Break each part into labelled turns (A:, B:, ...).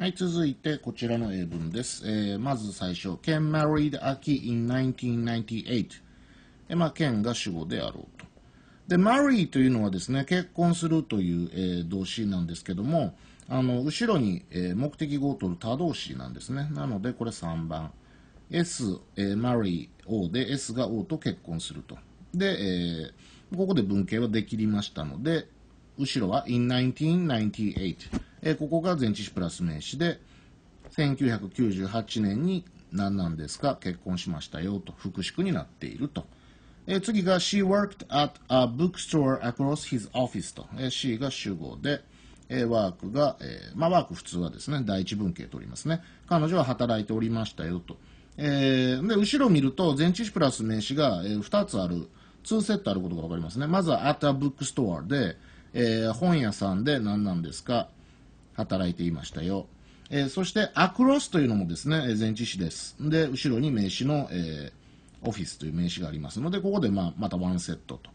A: はい、続いてこちらの英文です。えー、まず最初、Ken married Aki in 1998。えまあ、Ken が主語であろうと。で、marry というのはですね、結婚するという、えー、動詞なんですけども、あの、後ろに、えー、目的語を取る他動詞なんですね。なので、これ3番。S、えー、marry O で、S が O と結婚すると。で、えー、ここで文型はできりましたので、後ろは in 1998。えここが前置詞プラス名詞で、1998年に何なんですか結婚しましたよと副詞になっていると。え次が She worked at a bookstore across his office と、え C が主語で、えワークが、えまあワーク普通はですね、第一文型とりますね。彼女は働いておりましたよと。えー、で、後ろ見ると前置詞プラス名詞が、え2つある、2セットあることがわかりますね。まずは at a bookstore で、えー、本屋さんで何なんですか働いていましたよ。えー、そして、アクロスというのもですね、前置詞です。で、後ろに名詞の、えー、オフィスという名詞がありますので、ここで、まあ、またワンセットと。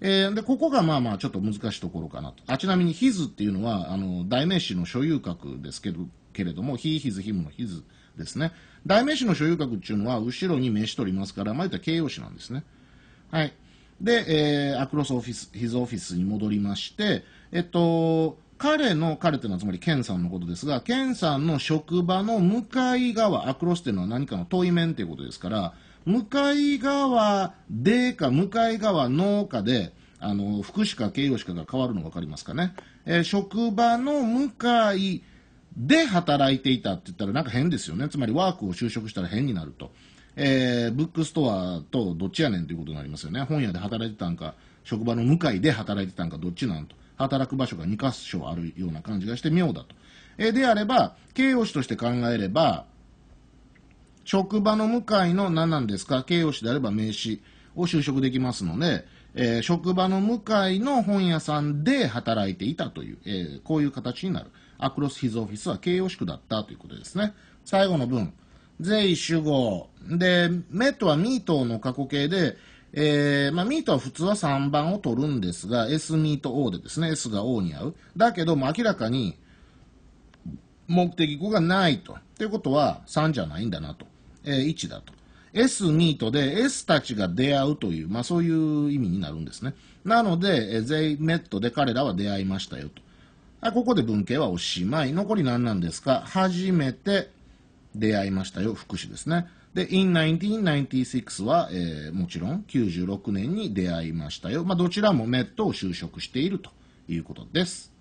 A: えー、で、ここがまあまあちょっと難しいところかなと。あ、ちなみに、ヒズっていうのは、あの、代名詞の所有格ですけど、けれども、ヒーヒズヒムのヒズですね。代名詞の所有格っていうのは、後ろに名詞取りますから、まあ言ったら形容詞なんですね。はい。で、えー、アクロスオフィス、ヒズオフィスに戻りまして、えっと、彼の、彼というのはつまりケンさんのことですが、ケンさんの職場の向かい側、アクロスというのは何かの遠い面ということですから、向かい側でか、向かい側のかで、あの、福祉か形容詞かが変わるの分かりますかね。えー、職場の向かいで働いていたって言ったらなんか変ですよね。つまりワークを就職したら変になると。えー、ブックストアとどっちやねんということになりますよね。本屋で働いてたんか、職場の向かいで働いてたんか、どっちなんと。働く場所が2箇所あるような感じがして妙だと。えであれば、形容詞として考えれば、職場の向かいの何なんですか形容詞であれば名詞を就職できますので、えー、職場の向かいの本屋さんで働いていたという、えー、こういう形になる。アクロス・ヒズ・オフィスは形容詞だったということですね。最後の文。税主語。で、メットはミートの過去形で、えー、まあ、ミートは普通は3番を取るんですが、S ミート O でですね、S が O に合う。だけど明らかに目的語がないと。ということは3じゃないんだなと。えー、1だと。S ミートで S たちが出会うという、まあ、そういう意味になるんですね。なので、えー、they met で彼らは出会いましたよと。ここで文型はおしまい。残り何なんですか初めて出会いましたよ、福祉ですね。で、in 1996は、えー、もちろん96年に出会いましたよ。まあ、どちらもネットを就職しているということです。